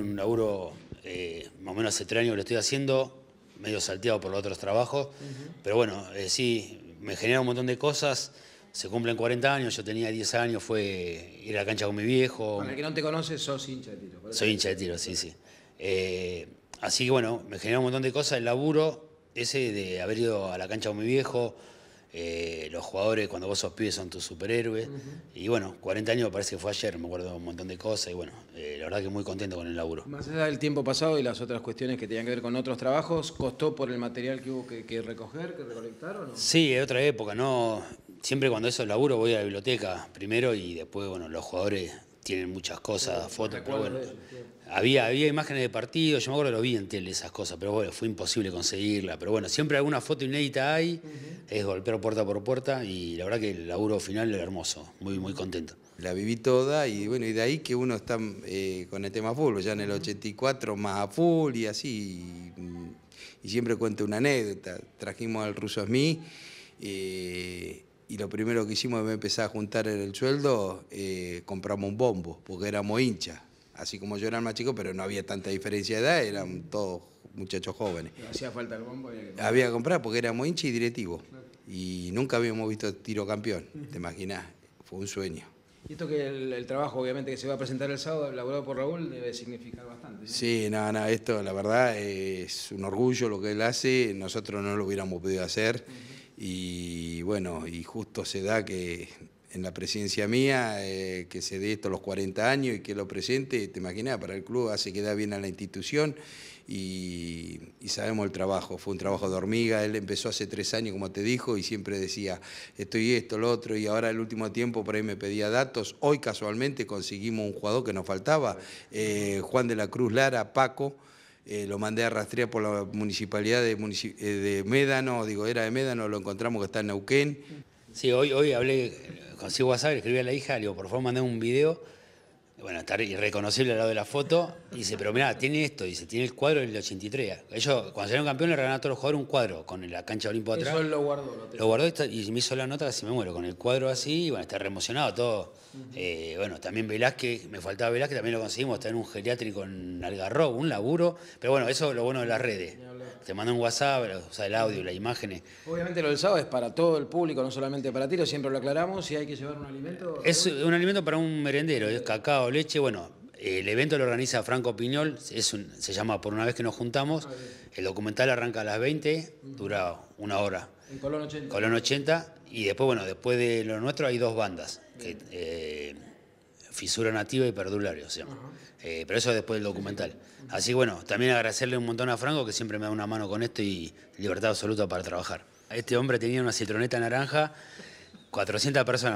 Un laburo, eh, más o menos hace tres años que lo estoy haciendo, medio salteado por los otros trabajos, pero bueno, eh, sí, me genera un montón de cosas. Se cumplen 40 años, yo tenía 10 años, fue ir a la cancha con mi viejo. Para el que no te conoce, sos hincha de tiro. Soy hincha de tiro, sí, sí. Eh, así que bueno, me genera un montón de cosas el laburo ese de haber ido a la cancha con mi viejo, eh, los jugadores cuando vos sos pibe son tus superhéroes. Y bueno, 40 años me parece que fue ayer, me acuerdo un montón de cosas y bueno, eh, la verdad que muy contento con el laburo. Más allá del tiempo pasado y las otras cuestiones que tenían que ver con otros trabajos, ¿costó por el material que hubo que, recoger, que recolectar Sí, es otra época, ¿no? Siempre cuando eso laburo voy a la biblioteca primero y después, bueno, los jugadores tienen muchas cosas, fotos, bueno. Había, había imágenes de partidos, yo me acuerdo lo vi en tele esas cosas, pero bueno, fue imposible conseguirla. Pero bueno, siempre alguna foto inédita hay, es golpear puerta por puerta y la verdad que el laburo final era hermoso, muy, muy contento. La viví toda y bueno, y de ahí que uno está eh, con el tema full, ya en el 84 más a full y así. Y, siempre cuento una anécdota, trajimos al ruso a mí y lo primero que hicimos me empezar a juntar en el sueldo, eh, compramos un bombo, porque éramos hinchas. Así como yo era más chico, pero no había tanta diferencia de edad, eran todos muchachos jóvenes. Hacía falta el bombo. Había que comprar, porque éramos hinchas y directivos. Y nunca habíamos visto tiro campeón, te imaginas fue un sueño. Y esto que el, trabajo, obviamente, que se va a presentar el sábado, elaborado por Raúl, debe significar bastante. Sí, nada no, no, esto la verdad es un orgullo lo que él hace, nosotros no lo hubiéramos podido hacer y bueno, y justo se da que en la presencia mía, eh, que se dé esto a los 40 años y que lo presente, te imaginas, para el club hace da bien a la institución y, sabemos el trabajo, fue un trabajo de hormiga, él empezó hace tres años, como te dijo, y siempre decía, estoy esto, lo otro, y ahora el último tiempo por ahí me pedía datos, hoy casualmente conseguimos un jugador que nos faltaba, eh, Juan de la Cruz Lara, Paco, eh, lo mandé a rastrear por la municipalidad eh, de, Médano, digo, era de Médano, lo encontramos que está en Neuquén. Sí, hoy, hoy hablé, consigo WhatsApp, escribí a la hija, le digo, por favor mandé un video bueno, estar irreconocible al lado de la foto. Y dice, pero mira, tiene esto, dice, tiene el cuadro del 83. Ellos, cuando salieron campeón, le regalaron a todos los jugadores un cuadro con la cancha Olimpo atrás. Eso lo guardó. Lo, guardó y, me hizo la nota, si me muero, con el cuadro así. Y bueno, está reemocionado todo. Eh, bueno, también Velázquez, me faltaba Velázquez, también lo conseguimos. Está en un geriátrico en algarro un laburo. Pero bueno, eso es lo bueno de las redes te manda un WhatsApp, o sea, el audio, las imágenes. Obviamente lo del sábado es para todo el público, no solamente para ti, siempre lo aclaramos, si hay que llevar un alimento. Es un alimento para un merendero, es cacao, leche, bueno, el evento lo organiza Franco Piñol, es se llama Por una vez que nos juntamos. Ah, el documental arranca a las 20, dura una hora. En Colón 80. Colón 80. Y después, bueno, después de lo nuestro hay dos bandas. Eh, Fisura Nativa y Perdulario se eh, llama. pero eso después del documental. Así que bueno, también agradecerle un montón a Franco que siempre me da una mano con esto y libertad absoluta para trabajar. Este hombre tenía una citroneta naranja, 400 personas.